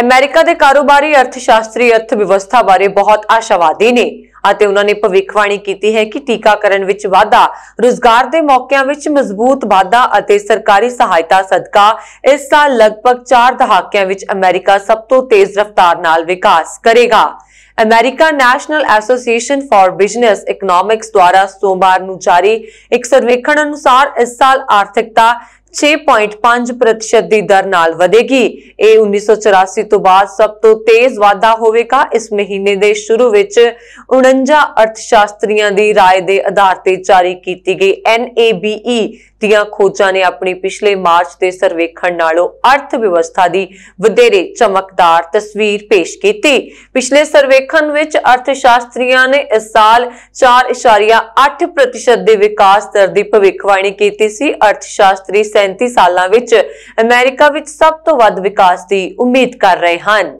America ਦੇ ਕਾਰੋਬਾਰੀ ਅਰਥਸ਼ਾਸਤਰੀ ਅਰਥ ਵਿਵਸਥਾ ਬਾਰੇ ਬਹੁਤ ਆਸ਼ਾਵਾਦੀ ਨੇ ਅਤੇ ਉਹਨਾਂ ਨੇ ਭਵਿੱਖਬਾਣੀ ਕੀਤੀ ਹੈ ਕਿ ਟੀਕਾਕਰਨ ਵਿੱਚ ਵਾਧਾ, ਰੋਜ਼ਗਾਰ ਦੇ ਮੌਕਿਆਂ ਵਿੱਚ ਮਜ਼ਬੂਤ ਵਾਧਾ ਅਤੇ ਸਰਕਾਰੀ ਸਹਾਇਤਾ ਸਦਕਾ ਇਸ ਸਾਲ ਲਗਭਗ 4 ਦਹਾਕਿਆਂ ਵਿੱਚ ਅਮਰੀਕਾ ਸਭ ਤੋਂ ਤੇਜ਼ ਰਫ਼ਤਾਰ ਨਾਲ ਵਿਕਾਸ ਕਰੇਗਾ। America National Association for Business Economics ਦੁਆਰਾ ਸੋਮਵਾਰ ਨੂੰ ਜਾਰੀ ਇੱਕ ਸਰਵੇਖਣ ਅਨੁਸਾਰ ਇਸ ਸਾਲ ਆਰਥਿਕਤਾ 6.5% ਦੀ ਦਰ ਨਾਲ ਵਧੇਗੀ ਇਹ 1984 ਤੋਂ ਬਾਅਦ ਸਭ ਤੋਂ ਤੇਜ਼ ਵਾਧਾ ਹੋਵੇਗਾ ਇਸ ਮਹੀਨੇ ਦੇ ਸ਼ੁਰੂ ਵਿੱਚ 49 ਅਰਥਸ਼ਾਸਤਰੀਆਂ ਦੀ رائے ਦੇ ਆਧਾਰ ਤੇ ਜਾਰੀ ਕੀਤੀ ਗਈ NABE ਦੀਆਂ ਖੋਜਾਂ ਨੇ ਆਪਣੀ ਪਿਛਲੇ ਮਾਰਚ ਦੇ ਸਰਵੇਖਣ ਨਾਲੋਂ ਅਰਥ ਵਿਵਸਥਾ ਦੀ ਵਧੇਰੇ ਚਮਕਦਾਰ ਤਸਵੀਰ ਪੇਸ਼ ਕੀਤੀ ਪਿਛਲੇ ਸਰਵੇਖਣ ਵਿੱਚ ਅਰਥ ਸ਼ਾਸਤਰੀਆਂ ਨੇ ਇਸ ਸਾਲ 4.8% ਦੇ ਵਿਕਾਸ ਦਰ ਦੀ ਭਵਿੱਖਬਾਣੀ ਕੀਤੀ ਸੀ ਅਰਥ ਸ਼ਾਸਤਰੀ 37 ਸਾਲਾਂ ਵਿੱਚ ਅਮਰੀਕਾ ਵਿੱਚ ਸਭ ਤੋਂ ਵੱਧ ਵਿਕਾਸ ਦੀ ਉਮੀਦ ਕਰ ਰਹੇ ਹਨ